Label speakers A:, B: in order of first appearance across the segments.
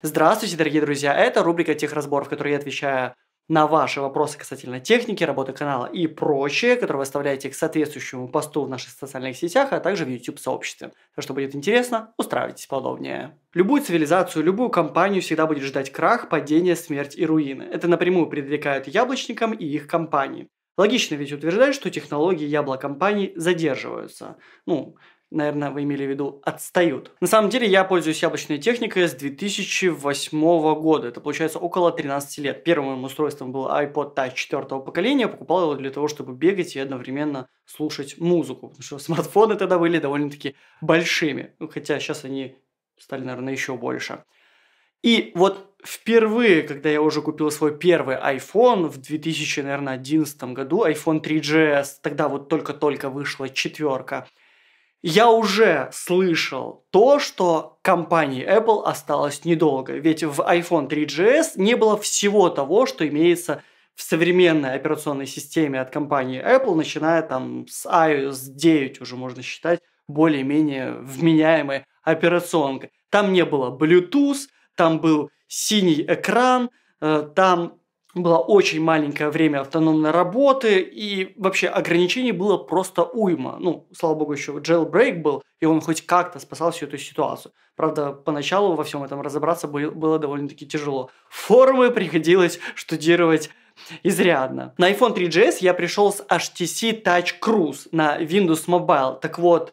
A: Здравствуйте, дорогие друзья! Это рубрика техразбор, в которой я отвечаю на ваши вопросы касательно техники, работы канала и прочее, которые вы оставляете к соответствующему посту в наших социальных сетях, а также в YouTube-сообществе. Так что будет интересно, устраивайтесь подобнее. Любую цивилизацию, любую компанию всегда будет ждать крах, падение, смерть и руины. Это напрямую предрекают яблочникам и их компании. Логично ведь утверждать, что технологии яблок компаний задерживаются. Ну, наверное, вы имели в виду, отстают. На самом деле я пользуюсь яблочной техникой с 2008 года. Это получается около 13 лет. Первым моим устройством был iPod Touch 4 поколения. Я покупал его для того, чтобы бегать и одновременно слушать музыку. Потому что смартфоны тогда были довольно-таки большими. Хотя сейчас они стали, наверное, еще больше. И вот впервые, когда я уже купил свой первый iPhone в 2011 году, iPhone 3GS, тогда вот только-только вышла четверка – я уже слышал то, что компании Apple осталось недолго, ведь в iPhone 3GS не было всего того, что имеется в современной операционной системе от компании Apple, начиная там с iOS 9 уже можно считать более-менее вменяемой операционкой. Там не было Bluetooth, там был синий экран, э, там было очень маленькое время автономной работы, и вообще ограничений было просто уйма. Ну, слава богу, еще jailbreak был, и он хоть как-то спасал всю эту ситуацию. Правда, поначалу во всем этом разобраться было довольно-таки тяжело. Формы приходилось штудировать изрядно. На iPhone 3GS я пришел с HTC Touch Cruise на Windows Mobile. Так вот,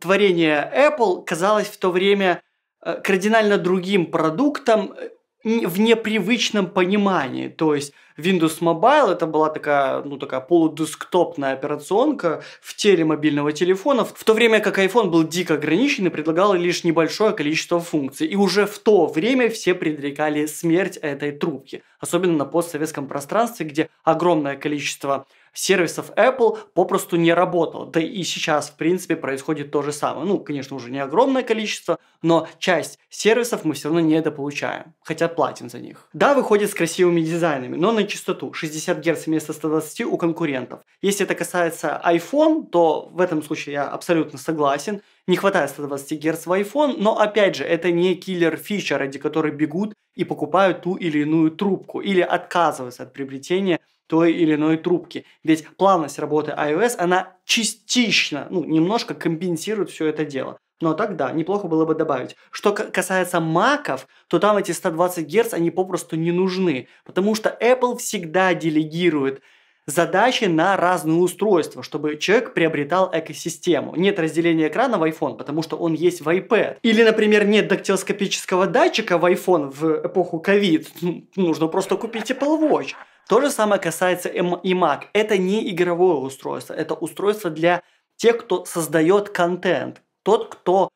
A: творение Apple казалось в то время э, кардинально другим продуктом, э, в непривычном понимании. То есть Windows Mobile это была такая, ну, такая полудесктопная операционка в теле мобильного телефона, в то время как iPhone был дико ограничен и предлагал лишь небольшое количество функций. И уже в то время все предрекали смерть этой трубки. Особенно на постсоветском пространстве, где огромное количество сервисов Apple попросту не работал, Да и сейчас, в принципе, происходит то же самое. Ну, конечно, уже не огромное количество, но часть сервисов мы все равно не дополучаем, хотя платим за них. Да, выходит с красивыми дизайнами, но на частоту 60 Гц вместо 120 у конкурентов. Если это касается iPhone, то в этом случае я абсолютно согласен. Не хватает 120 Гц в iPhone, но опять же, это не киллер фича, ради которой бегут и покупают ту или иную трубку или отказываются от приобретения той или иной трубки. Ведь плавность работы iOS, она частично, ну, немножко компенсирует все это дело. Но тогда неплохо было бы добавить. Что касается маков, то там эти 120 Гц, они попросту не нужны, потому что Apple всегда делегирует задачи на разные устройства, чтобы человек приобретал экосистему. Нет разделения экрана в iPhone, потому что он есть в iPad. Или, например, нет дактилоскопического датчика в iPhone в эпоху COVID. Ну, нужно просто купить Apple Watch. То же самое касается эм, и Mac. Это не игровое устройство, это устройство для тех, кто создает контент. Тот, кто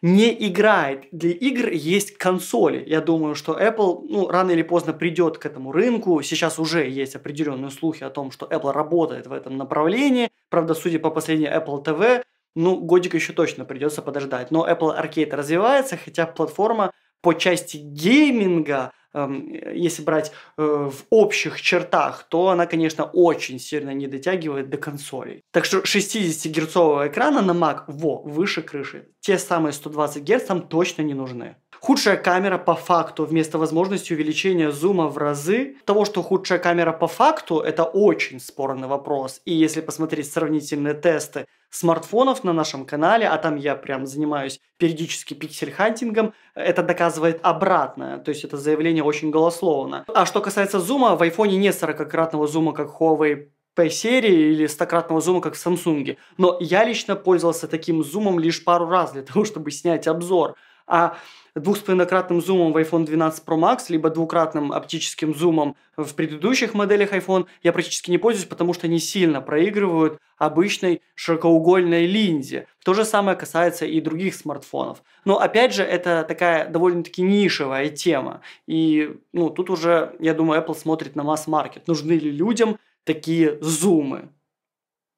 A: не играет. Для игр есть консоли. Я думаю, что Apple ну, рано или поздно придет к этому рынку. Сейчас уже есть определенные слухи о том, что Apple работает в этом направлении. Правда, судя по последней Apple TV, ну, годик еще точно придется подождать. Но Apple Arcade развивается, хотя платформа по части гейминга – Эм, э, если брать э, в общих чертах, то она, конечно, очень сильно не дотягивает до консолей. Так что 60-герцового экрана на Mac, во, выше крыши. Те самые 120 Гц там точно не нужны. Худшая камера по факту вместо возможности увеличения зума в разы. Того, что худшая камера по факту, это очень спорный вопрос. И если посмотреть сравнительные тесты смартфонов на нашем канале, а там я прям занимаюсь периодически пиксель-хантингом, это доказывает обратное, то есть это заявление очень голословно. А что касается зума, в айфоне нет 40-кратного зума, как Huawei P-серии или стократного зума, как в Samsung. Но я лично пользовался таким зумом лишь пару раз для того, чтобы снять обзор. А двухсполовинократным зумом в iPhone 12 Pro Max, либо двукратным оптическим зумом в предыдущих моделях iPhone, я практически не пользуюсь, потому что они сильно проигрывают обычной широкоугольной линзе. То же самое касается и других смартфонов. Но опять же, это такая довольно-таки нишевая тема. И ну, тут уже, я думаю, Apple смотрит на масс-маркет. Нужны ли людям такие зумы?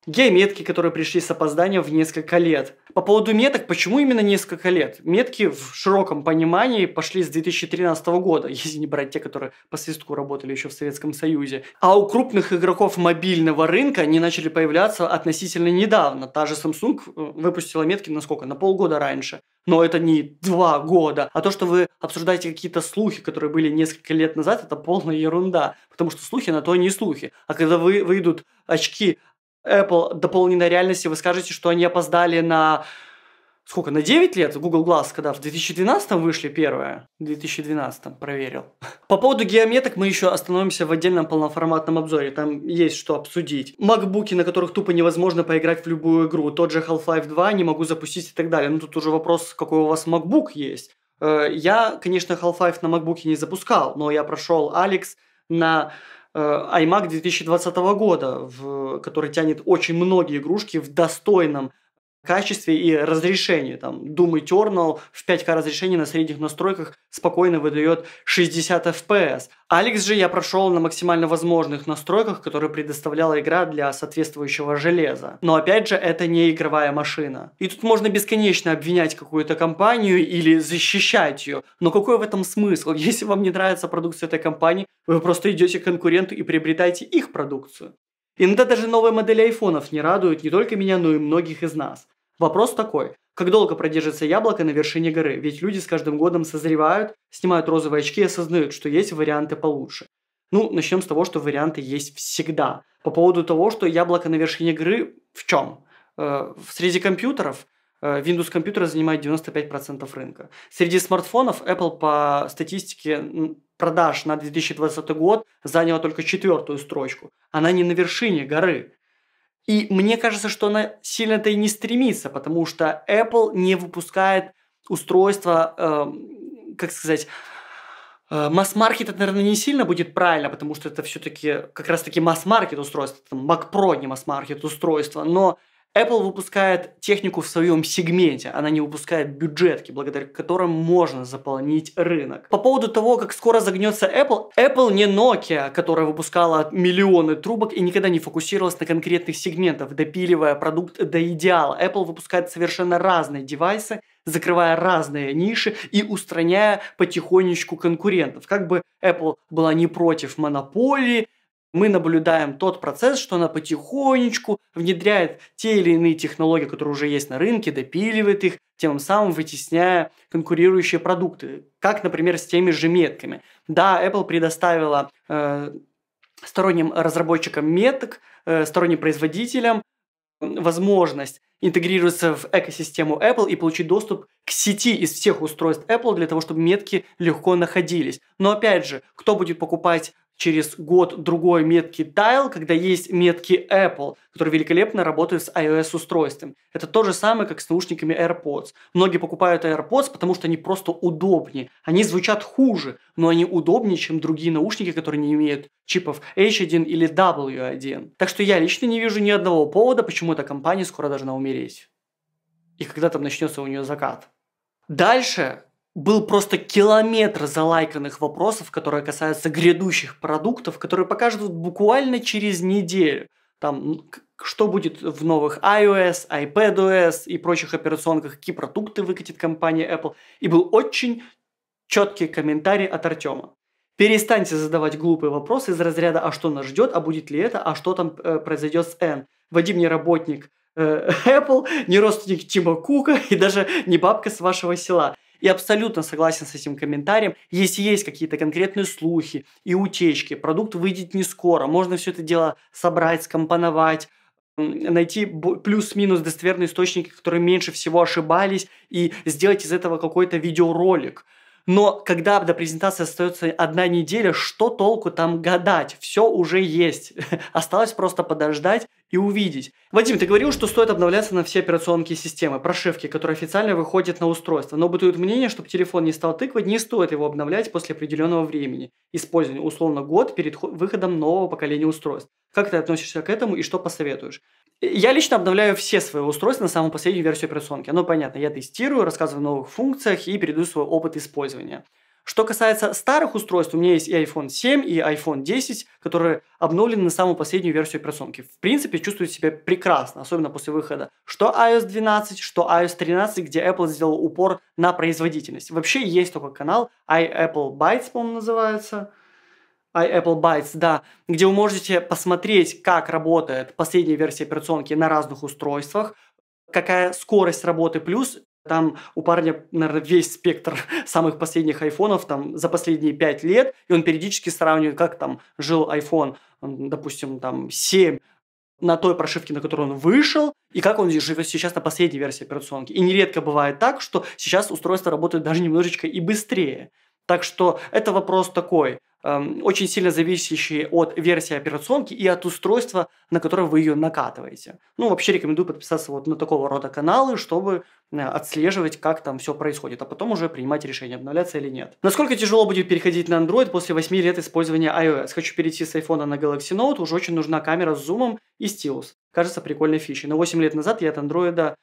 A: Геометки, которые пришли с опозданием в несколько лет. По поводу меток, почему именно несколько лет? Метки в широком понимании пошли с 2013 года, если не брать те, которые по свистку работали еще в Советском Союзе. А у крупных игроков мобильного рынка они начали появляться относительно недавно. Та же Samsung э, выпустила метки на сколько? На полгода раньше. Но это не два года. А то, что вы обсуждаете какие-то слухи, которые были несколько лет назад, это полная ерунда. Потому что слухи на то не слухи. А когда вы, выйдут очки Apple дополненной реальности, вы скажете, что они опоздали на сколько, на 9 лет Google Glass, когда в 2012 вышли первое, в 2012 проверил. По поводу геометок мы еще остановимся в отдельном полноформатном обзоре, там есть что обсудить. Макбуки, на которых тупо невозможно поиграть в любую игру, тот же Half-Life 2 не могу запустить и так далее. Ну тут уже вопрос, какой у вас MacBook есть. Э, я, конечно, Half-Life на MacBook не запускал, но я прошел Алекс на Э, iMac 2020 года, в, который тянет очень многие игрушки в достойном качестве и разрешении. Там Doom Eternal в 5К разрешении на средних настройках спокойно выдает 60 FPS. Алекс же я прошел на максимально возможных настройках, которые предоставляла игра для соответствующего железа. Но опять же, это не игровая машина. И тут можно бесконечно обвинять какую-то компанию или защищать ее. Но какой в этом смысл? Если вам не нравится продукция этой компании, вы просто идете к конкуренту и приобретаете их продукцию. Иногда даже новые модели айфонов не радуют не только меня, но и многих из нас. Вопрос такой. Как долго продержится яблоко на вершине горы? Ведь люди с каждым годом созревают, снимают розовые очки и осознают, что есть варианты получше. Ну, начнем с того, что варианты есть всегда. По поводу того, что яблоко на вершине горы в чем? Э, среди компьютеров э, Windows компьютеры занимает 95% рынка. Среди смартфонов Apple по статистике продаж на 2020 год заняла только четвертую строчку. Она не на вершине горы. И мне кажется, что она сильно-то и не стремится, потому что Apple не выпускает устройство, э, эм, как сказать, э, масс-маркет это, наверное, не сильно будет правильно, потому что это все-таки как раз-таки масс-маркет устройство, там, Mac Pro не масс-маркет устройство, но Apple выпускает технику в своем сегменте, она не выпускает бюджетки, благодаря которым можно заполнить рынок. По поводу того, как скоро загнется Apple, Apple не Nokia, которая выпускала миллионы трубок и никогда не фокусировалась на конкретных сегментах, допиливая продукт до идеала. Apple выпускает совершенно разные девайсы, закрывая разные ниши и устраняя потихонечку конкурентов. Как бы Apple была не против монополии, мы наблюдаем тот процесс, что она потихонечку внедряет те или иные технологии, которые уже есть на рынке, допиливает их, тем самым вытесняя конкурирующие продукты, как, например, с теми же метками. Да, Apple предоставила э, сторонним разработчикам меток, э, сторонним производителям возможность интегрироваться в экосистему Apple и получить доступ к сети из всех устройств Apple для того, чтобы метки легко находились. Но опять же, кто будет покупать через год-другой метки Tile, когда есть метки Apple, которые великолепно работают с iOS-устройством. Это то же самое, как с наушниками AirPods. Многие покупают AirPods, потому что они просто удобнее. Они звучат хуже, но они удобнее, чем другие наушники, которые не имеют чипов H1 или W1. Так что я лично не вижу ни одного повода, почему эта компания скоро должна умереть. И когда там начнется у нее закат. Дальше был просто километр залайканных вопросов, которые касаются грядущих продуктов, которые покажут буквально через неделю. Там, что будет в новых iOS, iPadOS и прочих операционках, какие продукты выкатит компания Apple. И был очень четкий комментарий от Артема. Перестаньте задавать глупые вопросы из разряда «А что нас ждет? А будет ли это? А что там э, произойдет с N?» Вадим не работник э, Apple, не родственник Тима Кука и даже не бабка с вашего села – и абсолютно согласен с этим комментарием. Если есть какие-то конкретные слухи и утечки, продукт выйдет не скоро, можно все это дело собрать, скомпоновать, найти плюс-минус достоверные источники, которые меньше всего ошибались, и сделать из этого какой-то видеоролик. Но когда до презентации остается одна неделя, что толку там гадать? Все уже есть. Осталось просто подождать и увидеть. Вадим, ты говорил, что стоит обновляться на все операционки системы, прошивки, которые официально выходят на устройство. Но бытует мнение, чтобы телефон не стал тыквать, не стоит его обновлять после определенного времени, использования условно год перед выходом нового поколения устройств. Как ты относишься к этому и что посоветуешь? Э, я лично обновляю все свои устройства на самую последнюю версию операционки. Оно понятно, я тестирую, рассказываю о новых функциях и передаю свой опыт использования. Что касается старых устройств, у меня есть и iPhone 7, и iPhone 10, которые обновлены на самую последнюю версию операционки. В принципе, чувствуют себя прекрасно, особенно после выхода. Что iOS 12, что iOS 13, где Apple сделал упор на производительность. Вообще есть такой канал, iApple Bytes, по-моему, называется iApple Bytes, да, где вы можете посмотреть, как работает последняя версия операционки на разных устройствах, какая скорость работы, плюс там у парня, наверное, весь спектр самых последних айфонов там за последние пять лет, и он периодически сравнивает, как там жил iPhone, допустим, там 7 на той прошивке, на которой он вышел, и как он живет сейчас на последней версии операционки. И нередко бывает так, что сейчас устройство работает даже немножечко и быстрее. Так что это вопрос такой, эм, очень сильно зависящий от версии операционки и от устройства, на которое вы ее накатываете. Ну, вообще рекомендую подписаться вот на такого рода каналы, чтобы э, отслеживать, как там все происходит, а потом уже принимать решение, обновляться или нет. Насколько тяжело будет переходить на Android после 8 лет использования iOS? Хочу перейти с iPhone на Galaxy Note, уже очень нужна камера с зумом и стилус. Кажется, прикольной фичей. Но 8 лет назад я от Android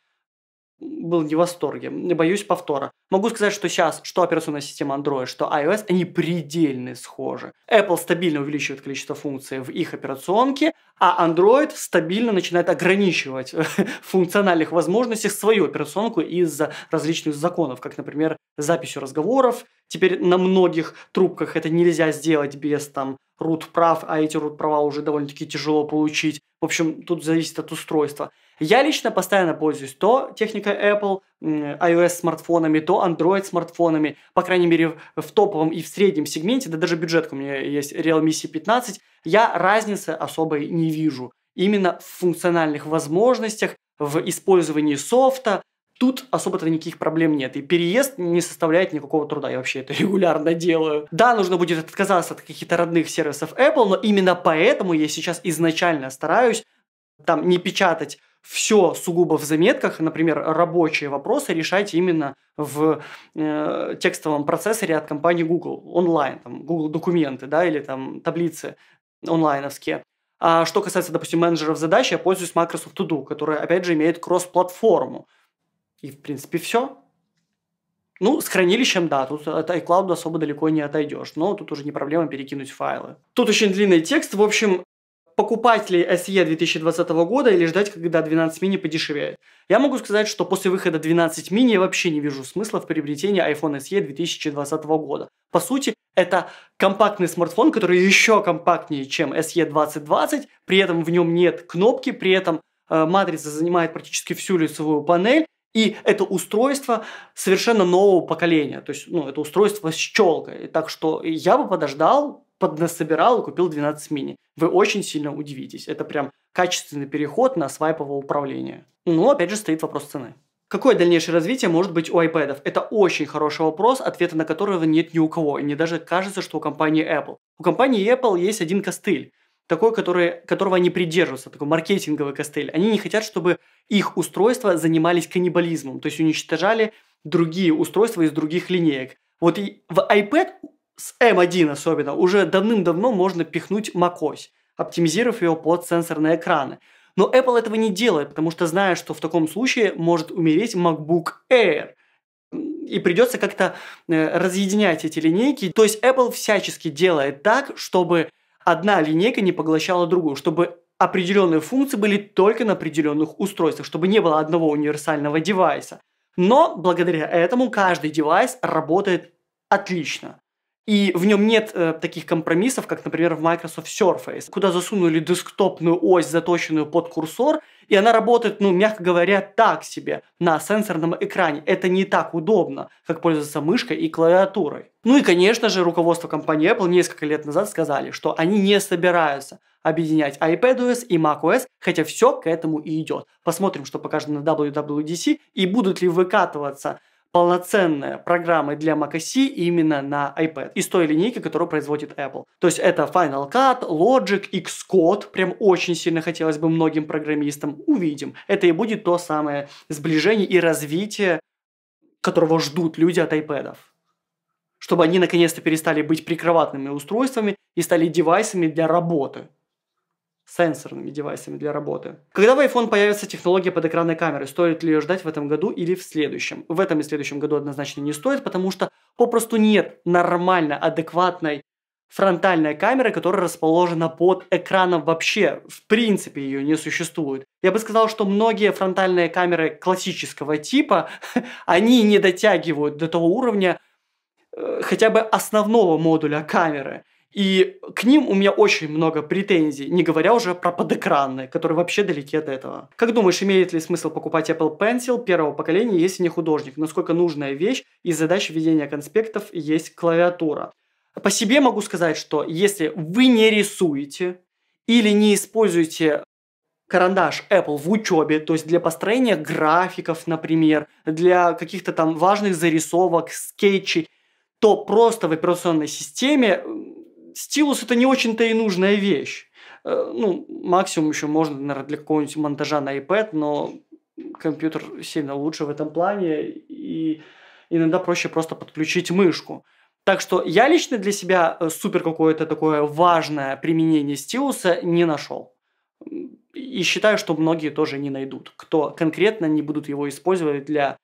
A: был не в восторге. Боюсь повтора. Могу сказать, что сейчас, что операционная система Android, что iOS, они предельно схожи. Apple стабильно увеличивает количество функций в их операционке, а Android стабильно начинает ограничивать функциональных возможностях свою операционку из-за различных законов, как, например, записью разговоров. Теперь на многих трубках это нельзя сделать без там root прав, а эти root права уже довольно-таки тяжело получить. В общем, тут зависит от устройства. Я лично постоянно пользуюсь то техникой Apple, iOS-смартфонами, то Android-смартфонами, по крайней мере, в топовом и в среднем сегменте, да даже бюджетка у меня есть Realme C15, я разницы особой не вижу. Именно в функциональных возможностях, в использовании софта, Тут особо-то никаких проблем нет. И переезд не составляет никакого труда. Я вообще это регулярно делаю. Да, нужно будет отказаться от каких-то родных сервисов Apple, но именно поэтому я сейчас изначально стараюсь там не печатать все сугубо в заметках, например, рабочие вопросы решайте именно в э, текстовом процессоре от компании Google онлайн, там, Google документы, да, или там таблицы онлайновские. А что касается, допустим, менеджеров задач, я пользуюсь Microsoft To Do, которая, опять же, имеет кросс-платформу. И, в принципе, все. Ну, с хранилищем, да, тут от iCloud особо далеко не отойдешь, но тут уже не проблема перекинуть файлы. Тут очень длинный текст, в общем, Покупать ли SE 2020 года или ждать, когда 12 мини подешевеет. Я могу сказать, что после выхода 12 мини я вообще не вижу смысла в приобретении iPhone SE 2020 года. По сути, это компактный смартфон, который еще компактнее, чем SE 2020, при этом в нем нет кнопки, при этом э, матрица занимает практически всю лицевую панель, и это устройство совершенно нового поколения. То есть, ну, это устройство с челкой. Так что я бы подождал, поднасобирал и купил 12 мини. Вы очень сильно удивитесь. Это прям качественный переход на свайповое управление. Но ну, опять же стоит вопрос цены. Какое дальнейшее развитие может быть у iPad? Это очень хороший вопрос, ответа на которого нет ни у кого. И мне даже кажется, что у компании Apple. У компании Apple есть один костыль, такой, который, которого они придерживаются, такой маркетинговый костыль. Они не хотят, чтобы их устройства занимались каннибализмом, то есть уничтожали другие устройства из других линеек. Вот и в iPad с M1 особенно, уже давным-давно можно пихнуть macOS, оптимизировав его под сенсорные экраны. Но Apple этого не делает, потому что знает, что в таком случае может умереть MacBook Air. И придется как-то э, разъединять эти линейки. То есть Apple всячески делает так, чтобы одна линейка не поглощала другую, чтобы определенные функции были только на определенных устройствах, чтобы не было одного универсального девайса. Но благодаря этому каждый девайс работает отлично. И в нем нет э, таких компромиссов, как, например, в Microsoft Surface, куда засунули десктопную ось, заточенную под курсор, и она работает, ну, мягко говоря, так себе на сенсорном экране. Это не так удобно, как пользоваться мышкой и клавиатурой. Ну и, конечно же, руководство компании Apple несколько лет назад сказали, что они не собираются объединять iPadOS и macOS, хотя все к этому и идет. Посмотрим, что покажет на WWDC и будут ли выкатываться полноценная программа для Mac OS именно на iPad из той линейки, которую производит Apple. То есть это Final Cut, Logic, Xcode, прям очень сильно хотелось бы многим программистам, увидим. Это и будет то самое сближение и развитие, которого ждут люди от iPad чтобы они наконец-то перестали быть прикроватными устройствами и стали девайсами для работы сенсорными девайсами для работы. Когда в iPhone появится технология подэкранной камеры, стоит ли ее ждать в этом году или в следующем? В этом и следующем году однозначно не стоит, потому что попросту нет нормально адекватной фронтальной камеры, которая расположена под экраном вообще. В принципе, ее не существует. Я бы сказал, что многие фронтальные камеры классического типа, они не дотягивают до того уровня э, хотя бы основного модуля камеры. И к ним у меня очень много претензий, не говоря уже про подэкранные, которые вообще далеки от этого. Как думаешь, имеет ли смысл покупать Apple Pencil первого поколения, если не художник? Насколько нужная вещь и задача ведения конспектов есть клавиатура? По себе могу сказать, что если вы не рисуете или не используете карандаш Apple в учебе, то есть для построения графиков, например, для каких-то там важных зарисовок, скетчей, то просто в операционной системе стилус это не очень-то и нужная вещь. Э, ну, максимум еще можно, наверное, для какого-нибудь монтажа на iPad, но компьютер сильно лучше в этом плане, и иногда проще просто подключить мышку. Так что я лично для себя э, супер какое-то такое важное применение стилуса не нашел. И считаю, что многие тоже не найдут, кто конкретно не будут его использовать для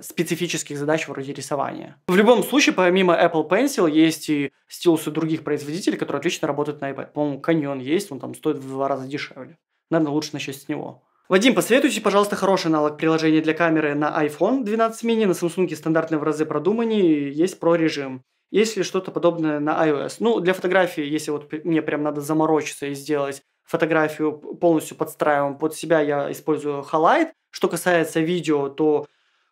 A: специфических задач вроде рисования. В любом случае, помимо Apple Pencil, есть и стилусы других производителей, которые отлично работают на iPad. По-моему, Canyon есть, он там стоит в два раза дешевле. Наверное, лучше начать с него. Вадим, посоветуйте, пожалуйста, хороший аналог приложения для камеры на iPhone 12 mini, на Samsung стандартные разы продуманные, есть про режим. Есть ли что-то подобное на iOS? Ну, для фотографии, если вот мне прям надо заморочиться и сделать фотографию полностью подстраиваем под себя, я использую Highlight. Что касается видео, то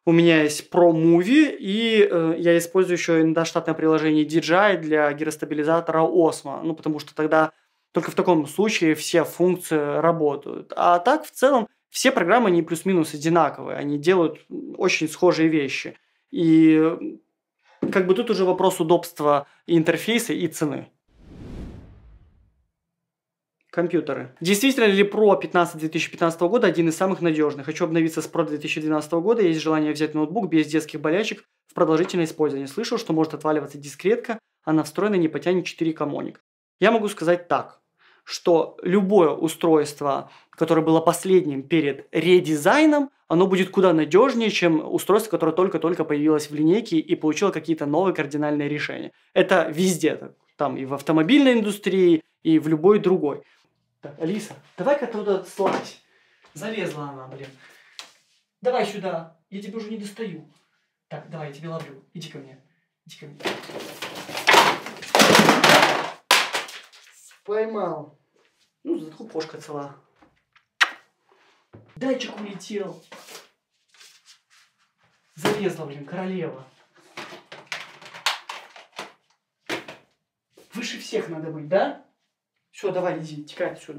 A: у меня есть Pro Movie, и э, я использую еще иногда штатное приложение DJI для гиростабилизатора Osmo, ну, потому что тогда только в таком случае все функции работают. А так, в целом, все программы, они плюс-минус одинаковые, они делают очень схожие вещи. И как бы тут уже вопрос удобства интерфейса и цены компьютеры. Действительно ли Pro 15 2015 года один из самых надежных? Хочу обновиться с Pro 2012 года, есть желание взять ноутбук без детских болячек в продолжительное использование. Слышал, что может отваливаться дискретка, она встроена не потянет 4 комоник. Я могу сказать так, что любое устройство, которое было последним перед редизайном, оно будет куда надежнее, чем устройство, которое только-только появилось в линейке и получило какие-то новые кардинальные решения. Это везде Там и в автомобильной индустрии, и в любой другой. Так, Алиса, давай-ка туда слазь. Залезла она, блин. Давай сюда, я тебя уже не достаю. Так, давай, я тебя ловлю. Иди ко мне. Иди ко мне. Поймал. Ну, зато кошка цела. Датчик улетел. Залезла, блин, королева. Выше всех надо быть, да? Все, давай, иди, текай отсюда.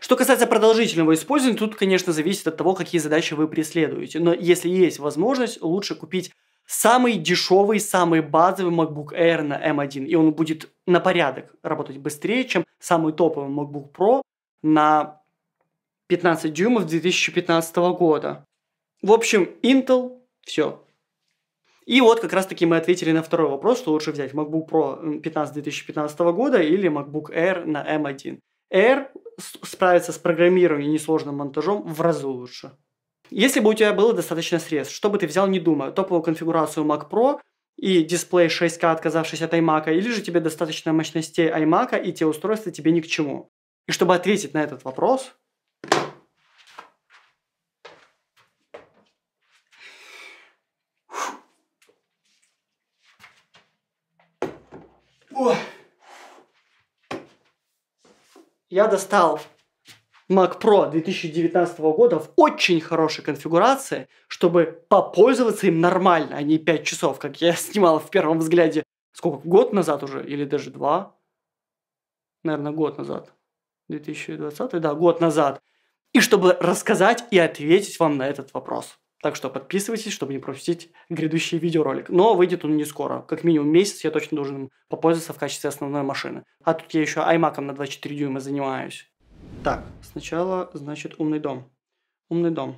A: Что касается продолжительного использования, тут, конечно, зависит от того, какие задачи вы преследуете. Но если есть возможность, лучше купить самый дешевый, самый базовый MacBook Air на M1. Эм и он будет на порядок работать быстрее, чем самый топовый MacBook Pro на 15 дюймов 2015 года. В общем, Intel, все, и вот как раз-таки мы ответили на второй вопрос, что лучше взять MacBook Pro 15 2015 года или MacBook Air на M1. Эм Air справится с программированием и несложным монтажом в разу лучше. Если бы у тебя было достаточно средств, что бы ты взял, не думая, топовую конфигурацию Mac Pro и дисплей 6К, отказавшись от iMac, или же тебе достаточно мощностей iMac, и те устройства тебе ни к чему. И чтобы ответить на этот вопрос, я достал Mac Pro 2019 года в очень хорошей конфигурации, чтобы попользоваться им нормально, а не 5 часов, как я снимал в первом взгляде. Сколько? Год назад уже? Или даже два? Наверное, год назад. 2020? Да, год назад. И чтобы рассказать и ответить вам на этот вопрос. Так что подписывайтесь, чтобы не пропустить грядущий видеоролик. Но выйдет он не скоро. Как минимум месяц я точно должен им попользоваться в качестве основной машины. А тут я еще iMac на 24 дюйма занимаюсь. Так, сначала, значит, умный дом. Умный дом.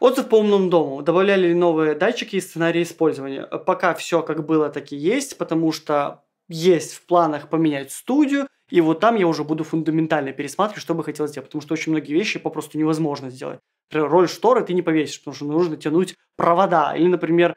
A: Отзыв по умному дому. Добавляли ли новые датчики и сценарии использования? Пока все как было, так и есть, потому что есть в планах поменять студию, и вот там я уже буду фундаментально пересматривать, что бы хотел сделать, потому что очень многие вещи попросту невозможно сделать роль шторы ты не повесишь, потому что нужно тянуть провода. Или, например,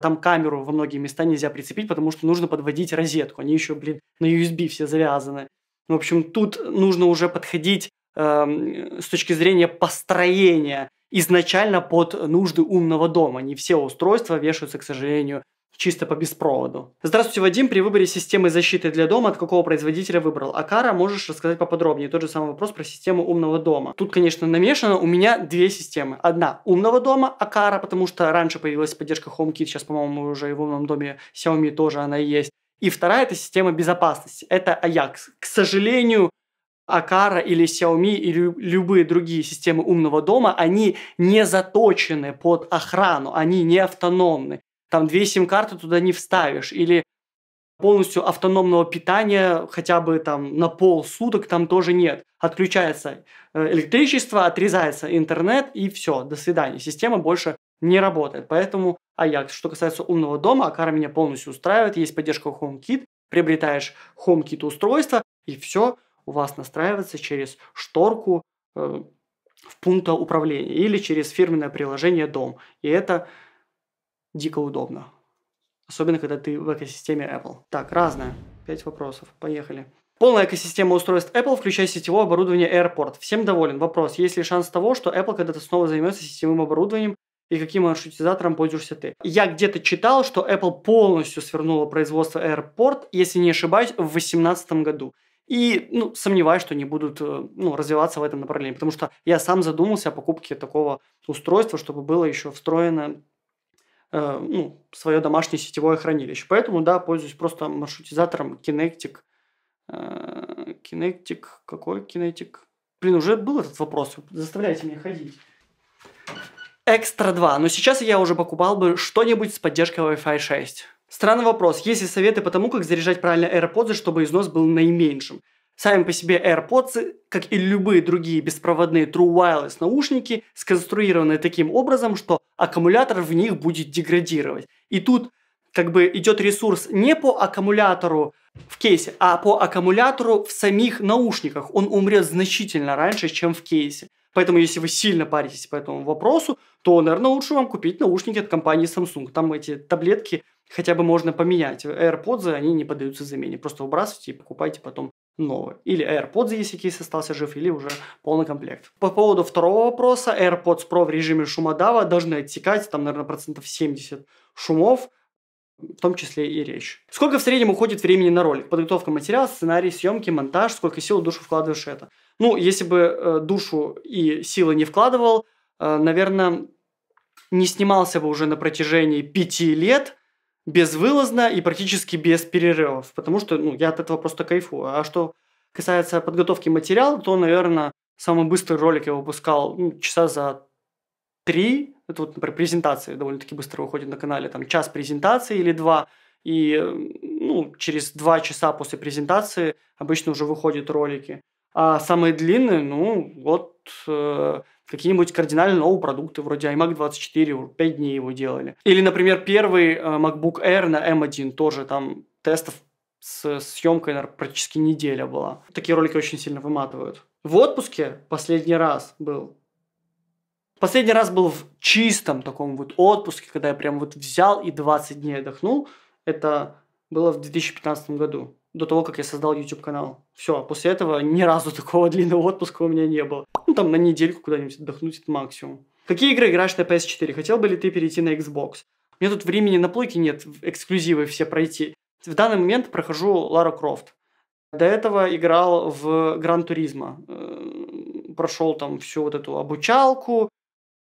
A: там камеру во многие места нельзя прицепить, потому что нужно подводить розетку. Они еще, блин, на USB все завязаны. В общем, тут нужно уже подходить э, с точки зрения построения изначально под нужды умного дома. Не все устройства вешаются, к сожалению, чисто по беспроводу. Здравствуйте, Вадим. При выборе системы защиты для дома от какого производителя выбрал? Акара, можешь рассказать поподробнее. Тот же самый вопрос про систему умного дома. Тут, конечно, намешано. У меня две системы. Одна умного дома, Акара, потому что раньше появилась поддержка HomeKit. Сейчас, по-моему, уже и в умном доме Xiaomi тоже она есть. И вторая – это система безопасности. Это Ajax. К сожалению, Акара или Xiaomi или любые другие системы умного дома, они не заточены под охрану, они не автономны там две сим-карты туда не вставишь, или полностью автономного питания хотя бы там на полсуток там тоже нет. Отключается э, электричество, отрезается интернет и все, до свидания. Система больше не работает. Поэтому Ajax. А что касается умного дома, Акара меня полностью устраивает. Есть поддержка HomeKit, приобретаешь HomeKit устройство и все у вас настраивается через шторку э, в пункта управления или через фирменное приложение Дом. И это дико удобно. Особенно, когда ты в экосистеме Apple. Так, разное. Пять вопросов. Поехали. Полная экосистема устройств Apple, включая сетевое оборудование AirPort. Всем доволен. Вопрос. Есть ли шанс того, что Apple когда-то снова займется сетевым оборудованием и каким маршрутизатором пользуешься ты. Я где-то читал, что Apple полностью свернула производство AirPort, если не ошибаюсь, в 2018 году. И ну, сомневаюсь, что они будут э, ну, развиваться в этом направлении, потому что я сам задумался о покупке такого устройства, чтобы было еще встроено Э, ну, свое домашнее сетевое хранилище. Поэтому, да, пользуюсь просто маршрутизатором Kinetic. Э, Kinetic, какой Kinetic? Блин, уже был этот вопрос, Вы заставляете меня ходить. Экстра 2, но сейчас я уже покупал бы что-нибудь с поддержкой Wi-Fi 6. Странный вопрос. Есть ли советы по тому, как заряжать правильно AirPods, чтобы износ был наименьшим? Сами по себе AirPods, как и любые другие беспроводные True Wireless наушники, сконструированы таким образом, что аккумулятор в них будет деградировать. И тут как бы идет ресурс не по аккумулятору в кейсе, а по аккумулятору в самих наушниках. Он умрет значительно раньше, чем в кейсе. Поэтому, если вы сильно паритесь по этому вопросу, то, наверное, лучше вам купить наушники от компании Samsung. Там эти таблетки хотя бы можно поменять. AirPods, они не поддаются замене. Просто выбрасывайте и покупайте потом новый. Или AirPods, если кейс остался жив, или уже полный комплект. По поводу второго вопроса, AirPods Pro в режиме шумодава должны отсекать там, наверное, процентов 70 шумов, в том числе и речь. Сколько в среднем уходит времени на ролик? Подготовка материала, сценарий, съемки, монтаж, сколько сил душу вкладываешь в это? Ну, если бы э, душу и силы не вкладывал, э, наверное, не снимался бы уже на протяжении пяти лет – безвылазно и практически без перерывов, потому что ну, я от этого просто кайфую. А что касается подготовки материала, то, наверное, самый быстрый ролик я выпускал ну, часа за три. Это вот, например, презентации довольно-таки быстро выходит на канале, там час презентации или два. И ну, через два часа после презентации обычно уже выходят ролики. А самые длинные, ну, вот э, какие-нибудь кардинально новые продукты, вроде iMac 24, 5 дней его делали. Или, например, первый э, MacBook Air на M1, эм тоже там тестов с съемкой, наверное, практически неделя была. Такие ролики очень сильно выматывают. В отпуске последний раз был. Последний раз был в чистом таком вот отпуске, когда я прям вот взял и 20 дней отдохнул. Это было в 2015 году до того, как я создал YouTube канал. Все, а после этого ни разу такого длинного отпуска у меня не было. Ну, там на недельку куда-нибудь отдохнуть это максимум. Какие игры играешь на PS4? Хотел бы ли ты перейти на Xbox? У меня тут времени на плойке нет, эксклюзивы все пройти. В данный момент прохожу Лара Крофт. До этого играл в Гран Туризма. Эм, Прошел там всю вот эту обучалку,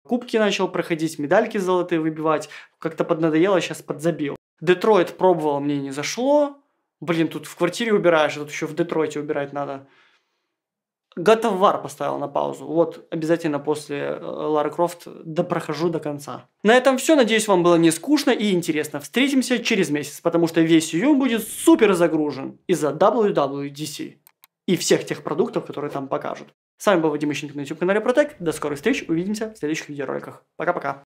A: кубки начал проходить, медальки золотые выбивать. Как-то поднадоело, сейчас подзабил. Детройт пробовал, мне не зашло. Блин, тут в квартире убираешь, а тут еще в Детройте убирать надо. Готовар поставил на паузу. Вот, обязательно после э, Лары Крофт да прохожу до конца. На этом все. Надеюсь, вам было не скучно и интересно. Встретимся через месяц, потому что весь июнь будет супер загружен из-за WWDC и всех тех продуктов, которые там покажут. С вами был Вадим Ищенко на YouTube-канале Протек. До скорых встреч. Увидимся в следующих видеороликах. Пока-пока.